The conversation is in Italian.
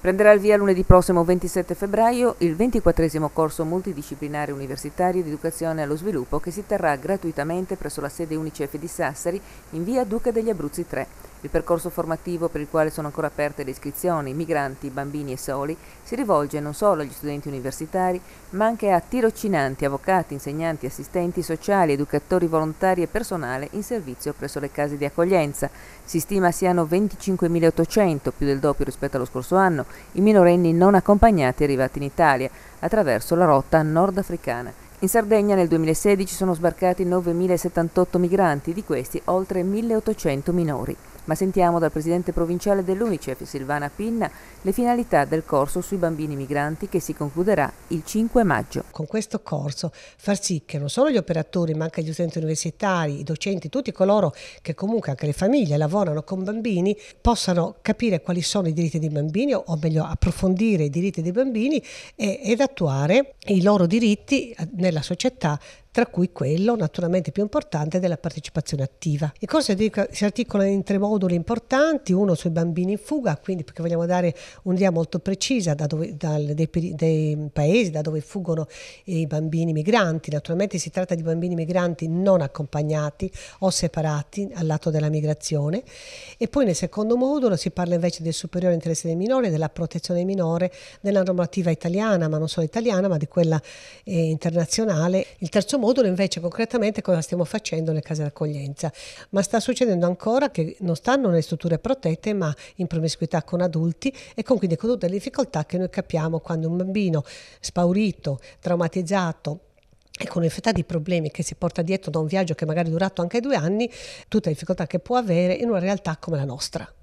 Prenderà il via lunedì prossimo 27 febbraio il 24 corso multidisciplinare universitario di educazione allo sviluppo che si terrà gratuitamente presso la sede Unicef di Sassari in via Duca degli Abruzzi 3. Il percorso formativo per il quale sono ancora aperte le iscrizioni, migranti, bambini e soli, si rivolge non solo agli studenti universitari, ma anche a tirocinanti, avvocati, insegnanti, assistenti sociali, educatori volontari e personale in servizio presso le case di accoglienza. Si stima siano 25.800, più del doppio rispetto allo scorso anno, i minorenni non accompagnati arrivati in Italia attraverso la rotta nordafricana. In Sardegna nel 2016 sono sbarcati 9.078 migranti, di questi oltre 1.800 minori. Ma sentiamo dal presidente provinciale dell'Unicef, Silvana Pinna, le finalità del corso sui bambini migranti che si concluderà il 5 maggio. Con questo corso far sì che non solo gli operatori, ma anche gli studenti universitari, i docenti, tutti coloro che comunque anche le famiglie lavorano con bambini, possano capire quali sono i diritti dei bambini, o meglio approfondire i diritti dei bambini ed attuare i loro diritti nella società tra cui quello naturalmente più importante della partecipazione attiva. Il corso si articola in tre moduli importanti, uno sui bambini in fuga, quindi perché vogliamo dare un'idea molto precisa da dove, dal, dei, dei, paesi da dove fuggono i bambini migranti, naturalmente si tratta di bambini migranti non accompagnati o separati al lato della migrazione e poi nel secondo modulo si parla invece del superiore interesse del minore, della protezione del minore, della normativa italiana, ma non solo italiana, ma di quella eh, internazionale. Il terzo modulo invece concretamente cosa stiamo facendo nelle case d'accoglienza, ma sta succedendo ancora che non stanno nelle strutture protette ma in promiscuità con adulti e con quindi con tutte le difficoltà che noi capiamo quando un bambino spaurito, traumatizzato, e con un'infetta di problemi che si porta dietro da un viaggio che magari è durato anche due anni, tutte le difficoltà che può avere in una realtà come la nostra.